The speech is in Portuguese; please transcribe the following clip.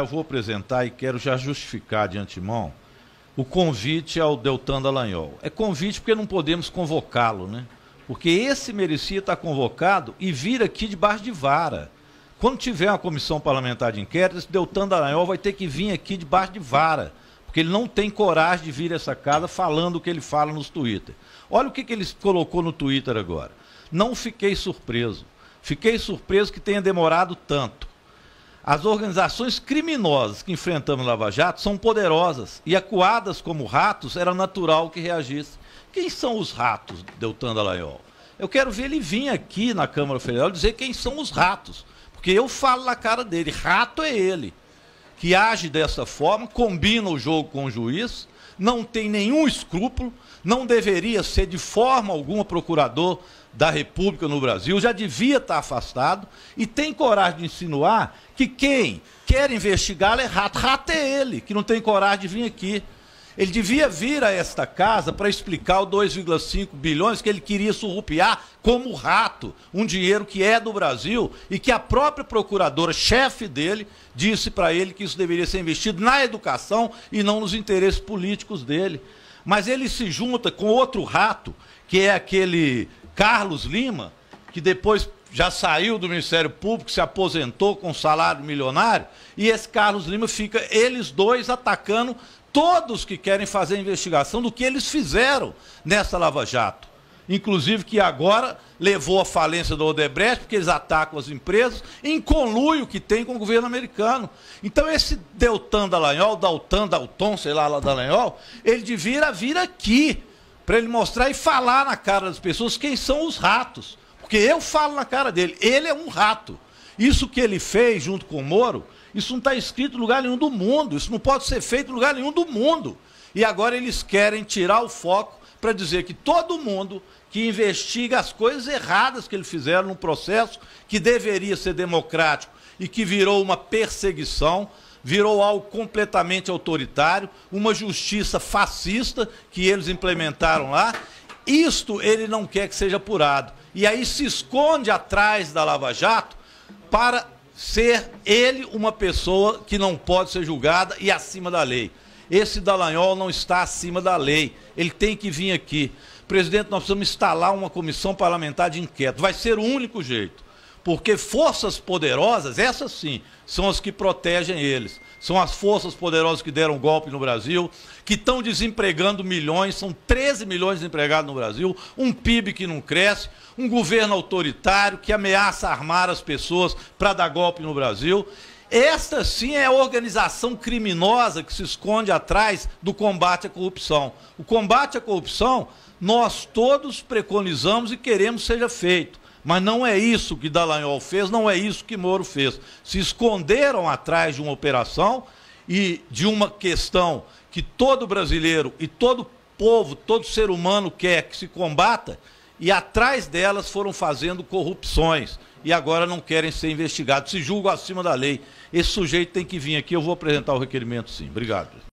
Eu vou apresentar e quero já justificar de antemão o convite ao Deltan Dallagnol. É convite porque não podemos convocá-lo, né? Porque esse merecia estar convocado e vir aqui debaixo de vara. Quando tiver uma comissão parlamentar de inquérito, esse Deltan Dallagnol vai ter que vir aqui debaixo de vara, porque ele não tem coragem de vir a essa casa falando o que ele fala nos Twitter. Olha o que, que ele colocou no Twitter agora. Não fiquei surpreso. Fiquei surpreso que tenha demorado tanto as organizações criminosas que enfrentamos no Lava Jato são poderosas e acuadas como ratos, era natural que reagissem. Quem são os ratos, Deltan Dallagnol? Eu quero ver ele vir aqui na Câmara Federal dizer quem são os ratos, porque eu falo na cara dele, rato é ele, que age dessa forma, combina o jogo com o juiz, não tem nenhum escrúpulo, não deveria ser de forma alguma procurador da República no Brasil, já devia estar afastado e tem coragem de insinuar que quem quer investigá-lo é rato, rato é ele, que não tem coragem de vir aqui ele devia vir a esta casa para explicar o 2,5 bilhões que ele queria surrupiar como rato, um dinheiro que é do Brasil e que a própria procuradora, chefe dele, disse para ele que isso deveria ser investido na educação e não nos interesses políticos dele. Mas ele se junta com outro rato, que é aquele Carlos Lima, que depois já saiu do Ministério Público, se aposentou com salário milionário, e esse Carlos Lima fica, eles dois, atacando todos que querem fazer investigação do que eles fizeram nessa Lava Jato. Inclusive que agora levou à falência do Odebrecht, porque eles atacam as empresas, em conluio que tem com o governo americano. Então esse Deltan Dallagnol, Daltan, Dalton, sei lá, lá Dallagnol, ele devia vir aqui, para ele mostrar e falar na cara das pessoas quem são os ratos. Porque eu falo na cara dele, ele é um rato. Isso que ele fez junto com o Moro, isso não está escrito em lugar nenhum do mundo. Isso não pode ser feito em lugar nenhum do mundo. E agora eles querem tirar o foco para dizer que todo mundo que investiga as coisas erradas que eles fizeram num processo que deveria ser democrático e que virou uma perseguição, virou algo completamente autoritário, uma justiça fascista que eles implementaram lá isto ele não quer que seja apurado. E aí se esconde atrás da Lava Jato para ser ele uma pessoa que não pode ser julgada e acima da lei. Esse Dallagnol não está acima da lei. Ele tem que vir aqui. Presidente, nós precisamos instalar uma comissão parlamentar de inquérito. Vai ser o único jeito porque forças poderosas, essas sim, são as que protegem eles. São as forças poderosas que deram golpe no Brasil, que estão desempregando milhões, são 13 milhões de empregados no Brasil, um PIB que não cresce, um governo autoritário que ameaça armar as pessoas para dar golpe no Brasil. Esta sim é a organização criminosa que se esconde atrás do combate à corrupção. O combate à corrupção nós todos preconizamos e queremos seja feito. Mas não é isso que Dallagnol fez, não é isso que Moro fez. Se esconderam atrás de uma operação e de uma questão que todo brasileiro e todo povo, todo ser humano quer que se combata, e atrás delas foram fazendo corrupções e agora não querem ser investigados. Se julgam acima da lei. Esse sujeito tem que vir aqui, eu vou apresentar o requerimento sim. Obrigado.